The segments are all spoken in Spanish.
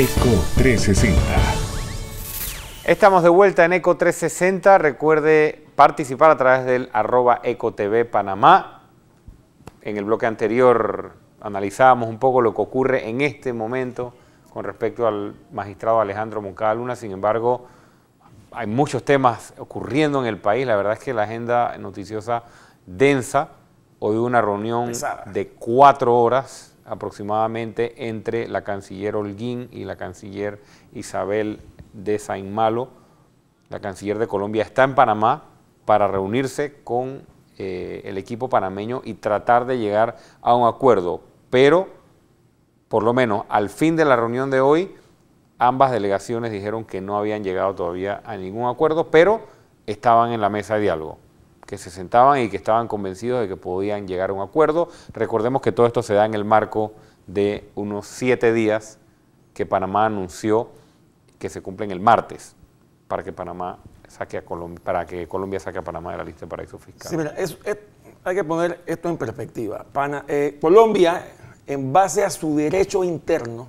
Eco 360. Estamos de vuelta en Eco 360. Recuerde participar a través del arroba TV Panamá. En el bloque anterior analizábamos un poco lo que ocurre en este momento con respecto al magistrado Alejandro Moncada Luna. Sin embargo, hay muchos temas ocurriendo en el país. La verdad es que la agenda noticiosa densa. Hoy una reunión de cuatro horas aproximadamente entre la canciller Holguín y la canciller Isabel de Saint-Malo. La canciller de Colombia está en Panamá para reunirse con eh, el equipo panameño y tratar de llegar a un acuerdo. Pero, por lo menos al fin de la reunión de hoy, ambas delegaciones dijeron que no habían llegado todavía a ningún acuerdo, pero estaban en la mesa de diálogo que se sentaban y que estaban convencidos de que podían llegar a un acuerdo. Recordemos que todo esto se da en el marco de unos siete días que Panamá anunció que se cumplen el martes para que Panamá saque a Colombia, para que Colombia saque a Panamá de la lista de paraíso fiscal. Sí, hay que poner esto en perspectiva. Eh, Colombia, en base a su derecho interno,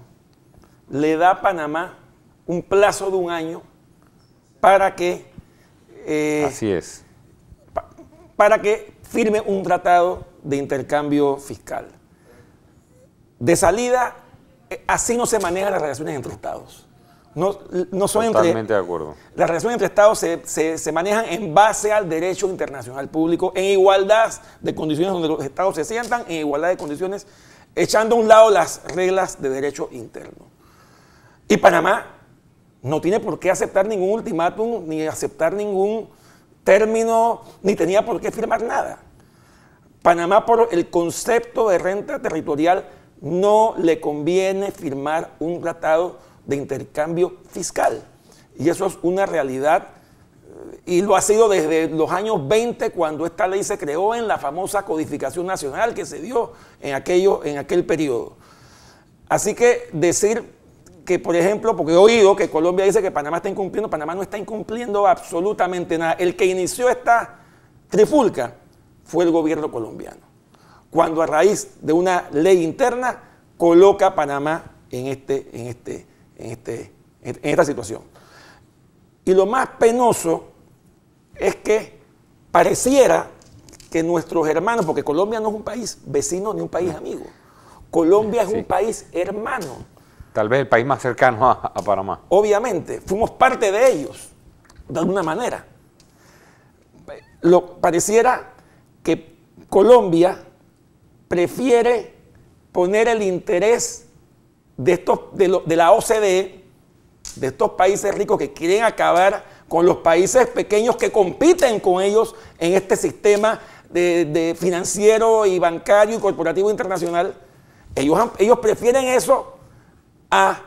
le da a Panamá un plazo de un año para que eh, Así es para que firme un tratado de intercambio fiscal. De salida, eh, así no se manejan las relaciones entre Estados. No, no son Totalmente de acuerdo. Las relaciones entre Estados se, se, manejan en base al derecho internacional público, en igualdad de condiciones donde los Estados se sientan, en igualdad de condiciones, echando a un lado las reglas de derecho interno. Y Panamá no tiene por qué aceptar ningún ultimátum ni aceptar ningún término ni tenía por qué firmar nada. Panamá por el concepto de renta territorial no le conviene firmar un tratado de intercambio fiscal. Y eso es una realidad eh, y lo ha sido desde los años 20 cuando esta ley se creó en la famosa codificación nacional que se dio en, aquello, en aquel periodo. Así que decir que, por ejemplo, porque he oído que Colombia dice que Panamá está incumpliendo, Panamá no está incumpliendo absolutamente nada. El que inició esta trifulca fue el gobierno colombiano, cuando a raíz de una ley interna coloca a Panamá en, este, en, este, este, en esta situación. Y lo más penoso es que pareciera que nuestros hermanos, porque Colombia no es un país vecino ni un país amigo, Colombia es un país hermano. Tal vez el país más cercano a, Panamá. Obviamente, fuimos parte de ellos, de alguna manera. Lo, pareciera que Colombia prefiere poner el interés de, estos, de, la OCDE, de estos países ricos que quieren acabar con los países pequeños que compiten con ellos en este sistema de, financiero y bancario y corporativo internacional. Ellos, ellos prefieren eso a,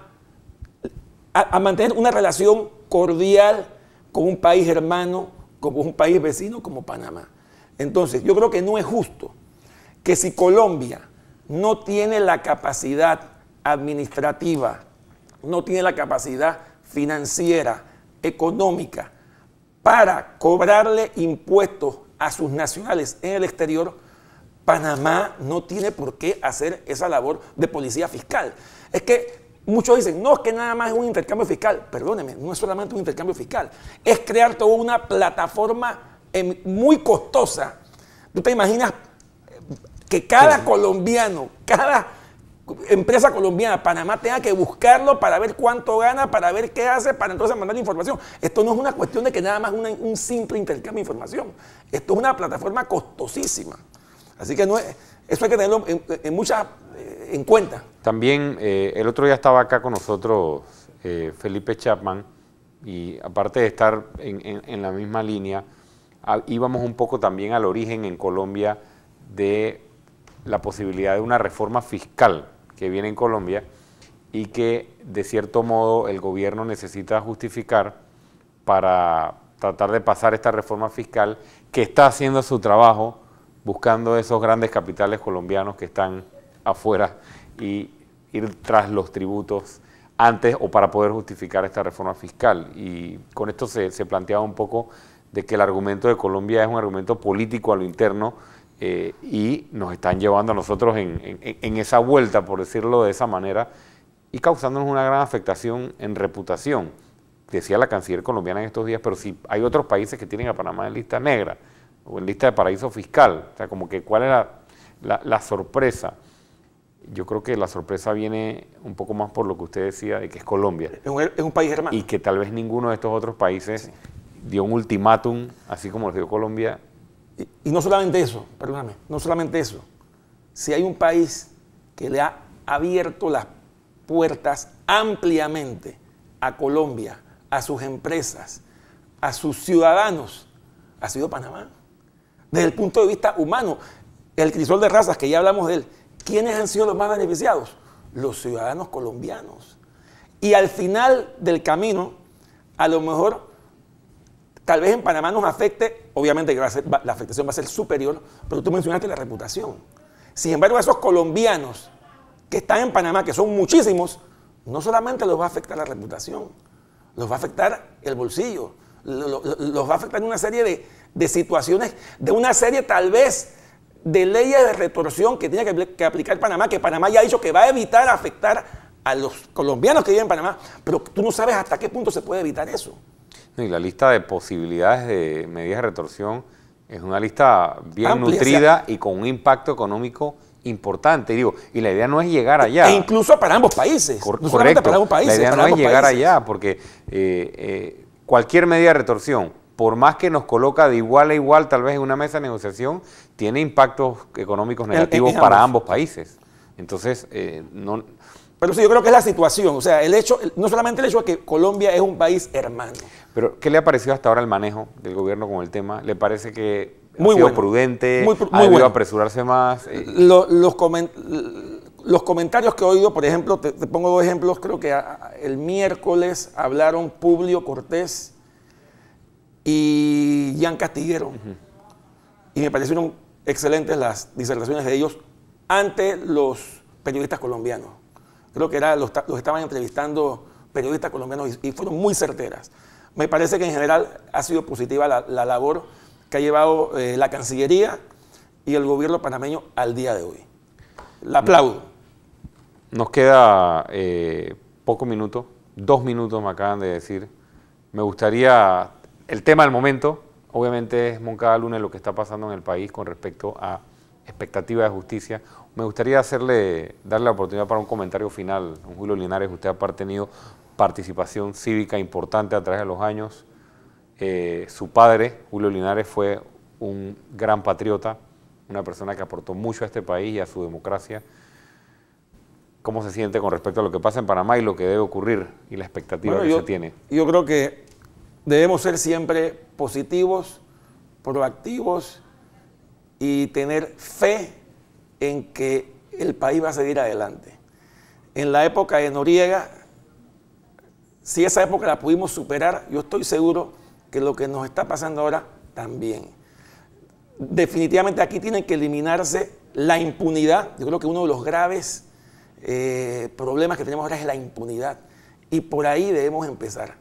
mantener una relación cordial con un país hermano, como un país vecino como Panamá. Entonces, yo creo que no es justo que si Colombia no tiene la capacidad administrativa, no tiene la capacidad financiera, económica, para cobrarle impuestos a sus nacionales en el exterior, Panamá no tiene por qué hacer esa labor de policía fiscal. Es que Muchos dicen, no, es que nada más es un intercambio fiscal. Perdóneme, no es solamente un intercambio fiscal. Es crear toda una plataforma em, muy costosa. ¿Tú te imaginas eh, que cada colombiano, cada empresa colombiana, Panamá tenga que buscarlo para ver cuánto gana, para ver qué hace, para entonces mandar información. Esto no es una cuestión de que nada más una, un simple intercambio de información. Esto es una plataforma costosísima. Así que no es, eso hay que tenerlo en muchas eh, en cuenta. También eh, el otro día estaba acá con nosotros eh, Felipe Chapman y aparte de estar en, la misma línea, ah, íbamos un poco también al origen en Colombia de la posibilidad de una reforma fiscal que viene en Colombia y que de cierto modo el gobierno necesita justificar para tratar de pasar esta reforma fiscal que está haciendo su trabajo buscando esos grandes capitales colombianos que están afuera y ir tras los tributos antes o para poder justificar esta reforma fiscal. Y con esto se, planteaba un poco de que el argumento de Colombia es un argumento político a lo interno eh, y nos están llevando a nosotros en, esa vuelta, por decirlo de esa manera, y causándonos una gran afectación en reputación. Decía la canciller colombiana en estos días, pero si hay otros países que tienen a Panamá en lista negra o en lista de paraíso fiscal, o sea, como que cuál era la, la sorpresa yo creo que la sorpresa viene un poco más por lo que usted decía de que es Colombia. Es un, país hermano. Y que tal vez ninguno de estos otros países dio un ultimátum, así como lo dio Colombia. Y, y, no solamente eso, perdóname, no solamente eso. Si hay un país que le ha abierto las puertas ampliamente a Colombia, a sus empresas, a sus ciudadanos, ha sido Panamá. Desde el punto de vista humano, el crisol de razas, que ya hablamos de él, ¿Quiénes han sido los más beneficiados? Los ciudadanos colombianos. Y al final del camino, a lo mejor, tal vez en Panamá nos afecte, obviamente que la afectación va a ser superior, pero tú mencionaste la reputación. Sin embargo, esos colombianos que están en Panamá, que son muchísimos, no solamente los va a afectar la reputación, los va a afectar el bolsillo, los va a afectar una serie de, de situaciones, de una serie tal vez de leyes de retorsión que tiene que, aplicar Panamá, que Panamá ya ha dicho que va a evitar afectar a los colombianos que viven en Panamá, pero tú no sabes hasta qué punto se puede evitar eso. y la lista de posibilidades de medidas de retorsión es una lista bien nutrida y con un impacto económico importante. Y digo, y la idea no es llegar e allá. incluso para ambos países. no correcto. Para ambos países. La idea no es llegar allá, porque eh, eh, cualquier medida de retorsión por más que nos coloca de igual a igual, tal vez en una mesa de negociación, tiene impactos económicos negativos para ambos países. Entonces, eh, no. Pero sí, yo creo que es la situación. O sea, el hecho, no solamente el hecho de que Colombia es un país hermano. Pero, ¿qué le ha parecido hasta ahora el manejo del gobierno con el tema? ¿Le parece que muy ha sido prudente? Muy, pr ¿Ha muy apresurarse más? Eh, los, los, comentarios que he oído, por ejemplo, te pongo dos ejemplos. Creo que el miércoles hablaron Publio Cortés y han Y me parecieron excelentes las disertaciones de ellos ante los periodistas colombianos. Creo que era, los, estaban entrevistando periodistas colombianos y, fueron muy certeras. Me parece que en general ha sido positiva la, labor que ha llevado eh, la Cancillería y el gobierno panameño al día de hoy. La aplaudo. Nos queda eh, poco minuto, dos minutos me acaban de decir. Me gustaría el tema del momento, obviamente es Moncada lunes lo que está pasando en el país con respecto a expectativas de justicia. Me gustaría hacerle, darle la oportunidad para un comentario final. Julio Linares, usted ha tenido participación cívica importante a través de los años. Eh, su padre, Julio Linares, fue un gran patriota, una persona que aportó mucho a este país y a su democracia. ¿Cómo se siente con respecto a lo que pasa en Panamá y lo que debe ocurrir y la expectativa que se tiene? Yo creo que debemos ser siempre positivos, proactivos y tener fe en que el país va a seguir adelante. En la época de Noriega, si esa época la pudimos superar, yo estoy seguro que lo que nos está pasando ahora también. Definitivamente aquí tiene que eliminarse la impunidad. Yo creo que uno de los graves eh, problemas que tenemos ahora es la impunidad. Y por ahí debemos empezar.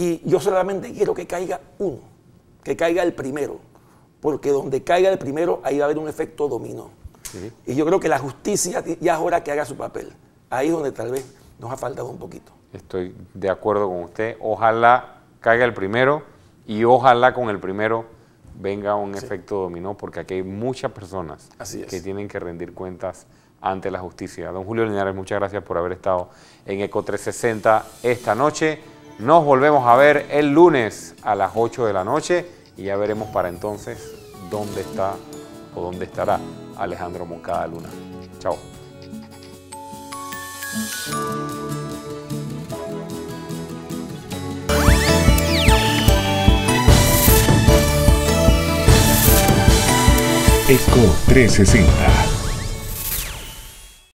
Y yo solamente quiero que caiga uno, que caiga el primero, porque donde caiga el primero, ahí va a haber un efecto dominó. Y yo creo que la justicia ya es hora que haga su papel. Ahí es donde tal vez nos ha faltado un poquito. Estoy de acuerdo con usted. Ojalá caiga el primero y ojalá con el primero venga un efecto dominó, porque aquí hay muchas personas que tienen que rendir cuentas ante la justicia. Don Julio Linares, muchas gracias por haber estado en Eco 360 esta noche. Nos volvemos a ver el lunes a las 8 de la noche y ya veremos para entonces dónde está o dónde estará Alejandro Moncada Luna. Chao. ECO 360.